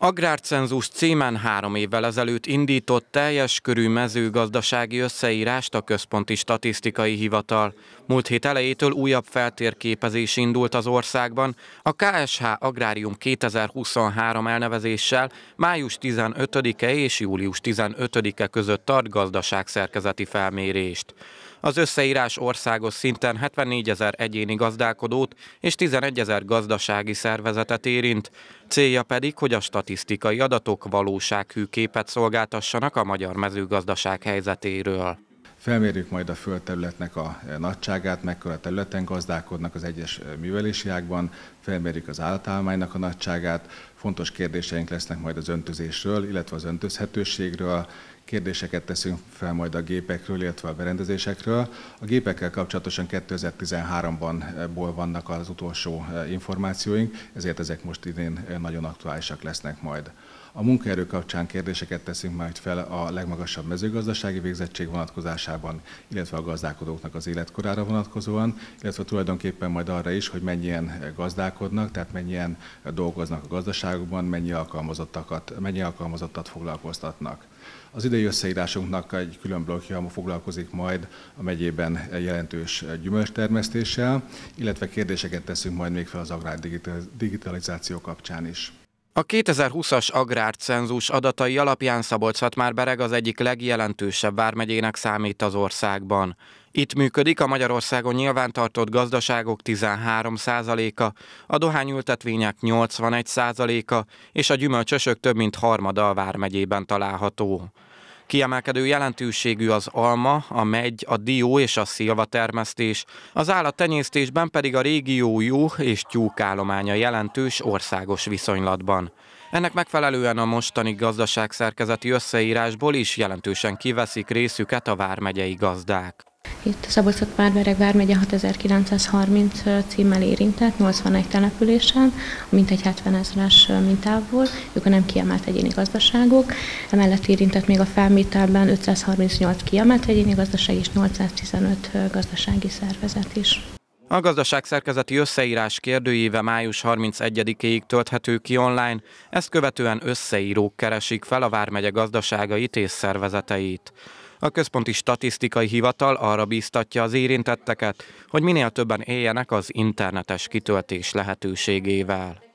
Agrárcenzus címen három évvel ezelőtt indított teljes körű mezőgazdasági összeírást a Központi Statisztikai Hivatal. Múlt hét elejétől újabb feltérképezés indult az országban, a KSH Agrárium 2023 elnevezéssel május 15-e és július 15-e között tart gazdaságszerkezeti felmérést. Az összeírás országos szinten 74 ezer egyéni gazdálkodót és 11 ezer gazdasági szervezetet érint. Célja pedig, hogy a statisztikai adatok valósághű képet szolgáltassanak a magyar mezőgazdaság helyzetéről. Felmérjük majd a földterületnek a e, nagyságát, mekkora területen gazdálkodnak az egyes e, művelési felmérjük az állatállománynak a nagyságát, fontos kérdéseink lesznek majd az öntözésről, illetve az öntözhetőségről, kérdéseket teszünk fel majd a gépekről, illetve a berendezésekről. A gépekkel kapcsolatosan 2013-ban-ból e, vannak az utolsó információink, ezért ezek most idén nagyon aktuálisak lesznek majd. A munkaerő kapcsán kérdéseket teszünk majd fel a legmagasabb mezőgazdasági végzettség vonatkozásában, illetve a gazdálkodóknak az életkorára vonatkozóan, illetve tulajdonképpen majd arra is, hogy mennyien gazdálkodnak, tehát mennyien dolgoznak a gazdaságokban, mennyi alkalmazottakat, mennyi alkalmazottat foglalkoztatnak. Az idei összeírásunknak egy külön blokkja foglalkozik majd a megyében jelentős gyümölcstermesztéssel, illetve kérdéseket teszünk majd még fel az agrár digitalizáció kapcsán is. A 2020-as agrárcenzus adatai alapján szabolcs már Bereg az egyik legjelentősebb vármegyének számít az országban. Itt működik a Magyarországon nyilvántartott gazdaságok 13%-a, a dohányültetvények 81%-a és a gyümölcsösök több mint harmada a vármegyében található. Kiemelkedő jelentőségű az alma, a megy, a dió és a szilva termesztés. Az állattenyésztésben pedig a régió jó és tyúkállománya jelentős országos viszonylatban. Ennek megfelelően a mostani gazdaságszerkezeti összeírásból is jelentősen kiveszik részüket a vármegyei gazdák. Itt a szabolcs szatmárbereg vármegye 6930 címmel érintett, 81 településen, mintegy 70 ezeres mintából, ők a nem kiemelt egyéni gazdaságok. Emellett érintett még a felmételben 538 kiemelt egyéni gazdaság és 815 gazdasági szervezet is. A gazdaság szerkezeti összeírás kérdőjéve május 31-ig tölthető ki online, ezt követően összeírók keresik fel a Vármegye gazdaságait és szervezeteit. A Központi Statisztikai Hivatal arra bíztatja az érintetteket, hogy minél többen éljenek az internetes kitöltés lehetőségével.